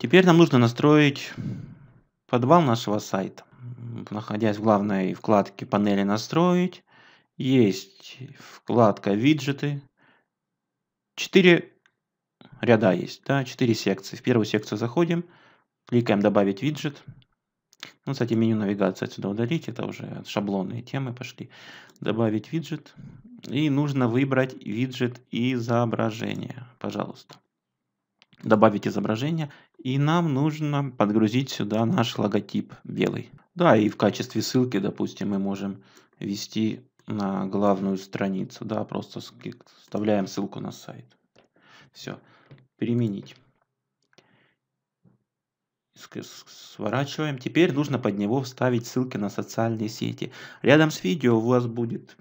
Теперь нам нужно настроить подвал нашего сайта. Находясь в главной вкладке панели «Настроить», есть вкладка «Виджеты». Четыре ряда есть, да, четыре секции. В первую секцию заходим, кликаем «Добавить виджет». Ну, кстати, меню навигации отсюда удалить, это уже шаблонные темы пошли. «Добавить виджет». И нужно выбрать виджет изображения, пожалуйста добавить изображение, и нам нужно подгрузить сюда наш логотип белый. Да, и в качестве ссылки, допустим, мы можем вести на главную страницу, да, просто вставляем ссылку на сайт. Все, переменить. Сворачиваем. Теперь нужно под него вставить ссылки на социальные сети. Рядом с видео у вас будет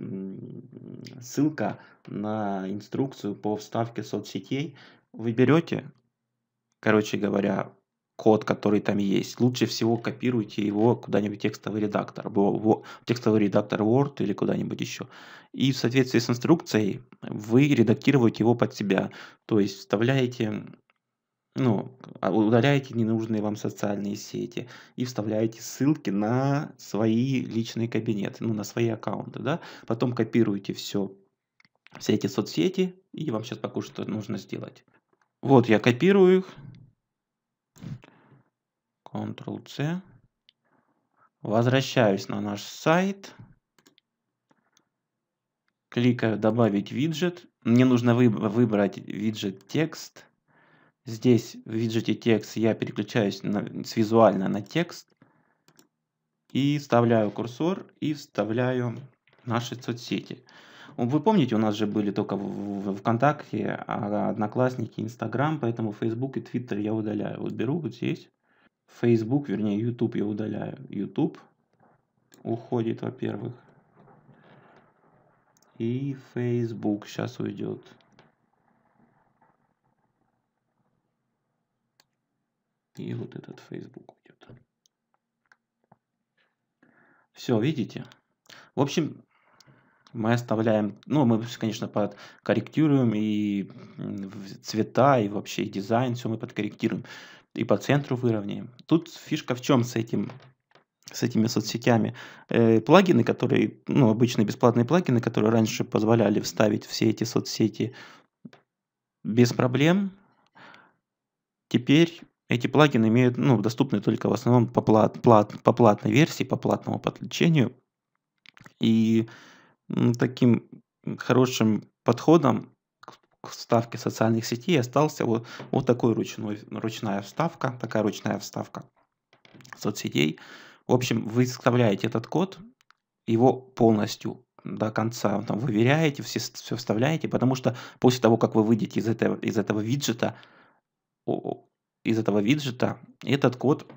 ссылка на инструкцию по вставке соцсетей. Вы берете, Короче говоря, код, который там есть, лучше всего копируйте его куда-нибудь в текстовый редактор, в текстовый редактор Word или куда-нибудь еще. И в соответствии с инструкцией вы редактируете его под себя, то есть вставляете ну, а, удаляете ненужные вам социальные сети и вставляете ссылки на свои личные кабинеты, ну, на свои аккаунты, да, потом копируете все, все эти соцсети, и вам сейчас покажу, что нужно сделать. Вот я копирую их. Ctrl-C. Возвращаюсь на наш сайт. Кликаю «Добавить виджет». Мне нужно выбрать виджет «Текст». Здесь в виджете «Текст» я переключаюсь на, с визуально на текст. И вставляю курсор и вставляю наши соцсети. Вы помните, у нас же были только в ВКонтакте, а, Одноклассники, Инстаграм, поэтому Фейсбук и Твиттер я удаляю. Вот беру вот здесь. Фейсбук, вернее, Ютуб, я удаляю. Ютуб уходит, во-первых. И Фейсбук сейчас уйдет. И вот этот Фейсбук уйдет. Все, видите? В общем, мы оставляем, ну, мы, все, конечно, подкорректируем и цвета, и вообще и дизайн, все мы подкорректируем, и по центру выровняем. Тут фишка в чем с этим с этими соцсетями. Э, плагины, которые, ну, обычные бесплатные плагины, которые раньше позволяли вставить все эти соцсети без проблем, теперь эти плагины имеют, ну, доступны только в основном по, плат, плат, по платной версии, по платному подключению. И таким хорошим подходом к к вставке социальных сетей остался вот, вот такой ручной, ручная вставка, такая ручная вставка соцсетей. В общем, вы вставляете этот код, его полностью до конца там, выверяете, все, все вставляете, потому что после того, как вы выйдете из этого, из этого виджета, из этого виджета, этот код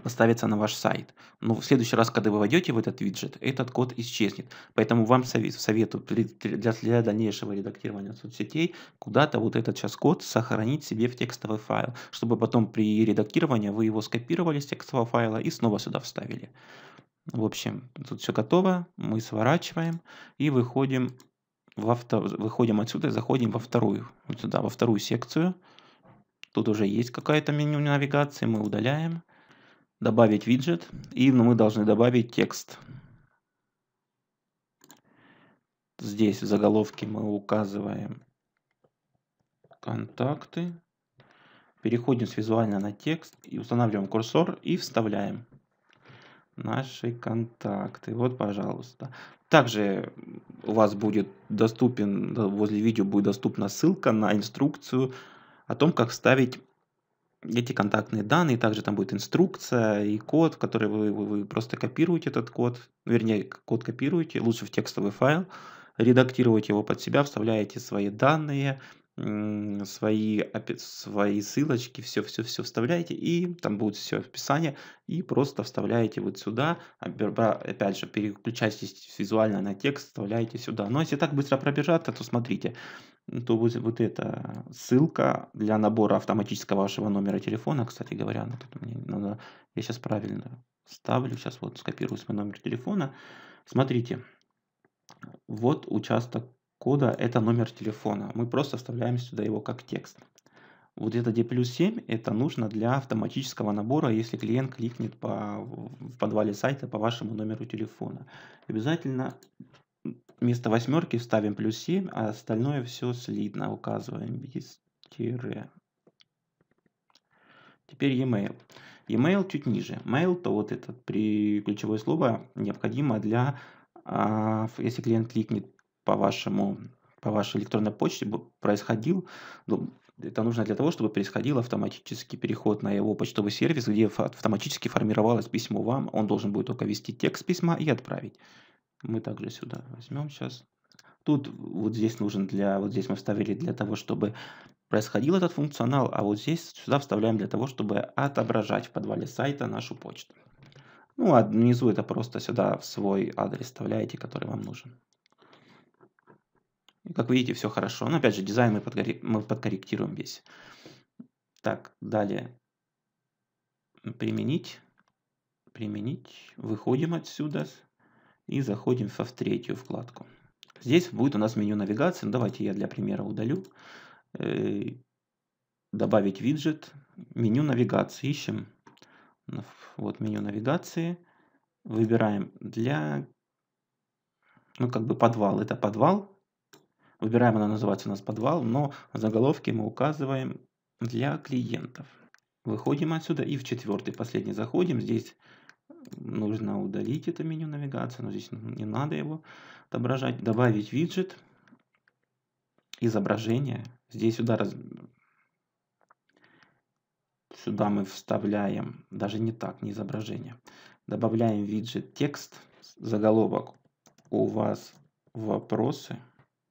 поставится на ваш сайт. Но в следующий раз, когда вы войдете в этот виджет, этот код исчезнет. Поэтому вам советую для, для дальнейшего редактирования соцсетей куда-то вот этот сейчас код сохранить себе в текстовый файл, чтобы потом при редактировании вы его скопировали с текстового файла и снова сюда вставили. В общем, тут все готово, мы сворачиваем и выходим, в авто, выходим отсюда и заходим во вторую, вот сюда, во вторую секцию. Тут уже есть какая-то меню навигации, мы удаляем добавить виджет, и ну, мы должны добавить текст. Здесь в заголовке мы указываем контакты. Переходим с визуально на текст и устанавливаем курсор и вставляем наши контакты. Вот, пожалуйста. Также у вас будет доступен, возле видео будет доступна ссылка на инструкцию о том, как вставить эти контактные данные, также там будет инструкция и код, который вы, вы, вы просто копируете этот код, вернее, код копируете, лучше в текстовый файл, редактируете его под себя, вставляете свои данные, свои, свои ссылочки, все-все-все вставляете, и там будет все описание, и просто вставляете вот сюда, опять же, переключайтесь визуально на текст, вставляете сюда. Но если так быстро пробежаться, то смотрите, то вот, вот эта ссылка для набора автоматического вашего номера телефона, кстати говоря, ну, тут мне надо, я сейчас правильно ставлю, сейчас вот скопирую свой номер телефона, смотрите, вот участок кода это номер телефона. Мы просто вставляем сюда его как текст. Вот это D плюс 7 это нужно для автоматического набора, если клиент кликнет по, в подвале сайта по вашему номеру телефона. Обязательно вместо восьмерки вставим плюс 7, а остальное все слитно указываем без тире. Теперь e-mail. E-mail чуть ниже. Mail то вот это при ключевое слово необходимо для, а, если клиент кликнет по вашему по вашей электронной почте происходил, ну, это нужно для того, чтобы происходил автоматический переход на его почтовый сервис, где автоматически формировалось письмо вам. Он должен будет только ввести текст письма и отправить. Мы также сюда возьмем сейчас. Тут вот здесь нужен для, вот здесь мы вставили для того, чтобы происходил этот функционал, а вот здесь сюда вставляем для того, чтобы отображать в подвале сайта нашу почту. Ну а внизу это просто сюда в свой адрес вставляете, который вам нужен. И как видите, все хорошо. Но опять же, дизайн мы, подкоррек... мы подкорректируем весь. Так, далее. Применить. Применить. Выходим отсюда и заходим в третью вкладку. Здесь будет у нас меню навигации. Ну, давайте я для примера удалю. Э, добавить виджет. Меню навигации. Ищем. Ну, вот меню навигации. Выбираем для... Ну, как бы подвал. Это подвал. Выбираем, она называется у нас подвал, но заголовки мы указываем для клиентов. Выходим отсюда и в четвертый, последний заходим. Здесь нужно удалить это меню навигации, но здесь не надо его отображать. Добавить виджет, изображение. Здесь сюда, раз... сюда мы вставляем, даже не так, не изображение. Добавляем виджет текст, заголовок. У вас вопросы?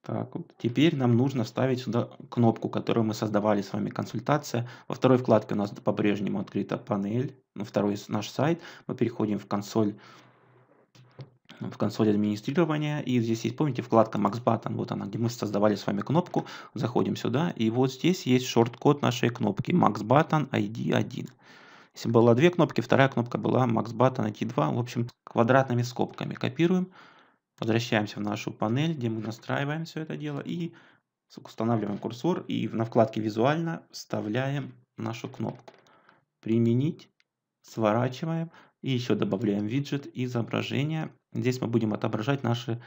Так, вот. Теперь нам нужно вставить сюда кнопку, которую мы создавали с вами, консультация. Во второй вкладке у нас по-прежнему открыта панель, ну, второй наш сайт. Мы переходим в консоль в консоли администрирования, и здесь есть, помните, вкладка Max Button, вот она, где мы создавали с вами кнопку, заходим сюда, и вот здесь есть шорт-код нашей кнопки Max Button ID1. Если было две кнопки, вторая кнопка была Max Button ID2, в общем, квадратными скобками копируем, Возвращаемся в нашу панель, где мы настраиваем все это дело и устанавливаем курсор и на вкладке «Визуально» вставляем нашу кнопку «Применить», сворачиваем и еще добавляем виджет изображения. Здесь мы будем отображать наши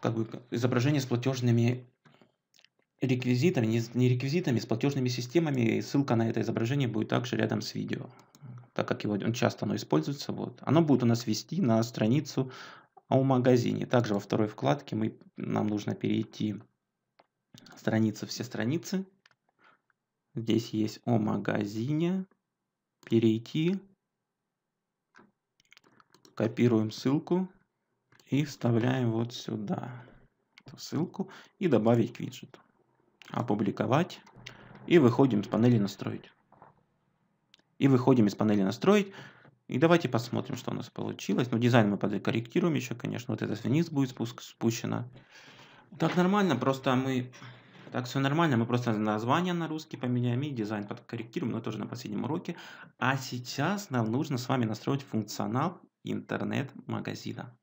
как бы, изображения с платежными реквизитами, не, не реквизитами, с платежными системами. И ссылка на это изображение будет также рядом с видео, так как его, он часто оно используется. Вот. Оно будет у нас вести на страницу о а магазине. Также во второй вкладке мы, нам нужно перейти страница все страницы. Здесь есть о магазине. Перейти. Копируем ссылку и вставляем вот сюда эту ссылку и добавить к виджету. Опубликовать и выходим с панели настроить. И выходим из панели настроить. И давайте посмотрим, что у нас получилось. Ну, дизайн мы подкорректируем еще, конечно. Вот это вниз будет спуск спущено. Так нормально, просто мы... Так все нормально, мы просто название на русский поменяем и дизайн подкорректируем, но тоже на последнем уроке. А сейчас нам нужно с вами настроить функционал интернет-магазина.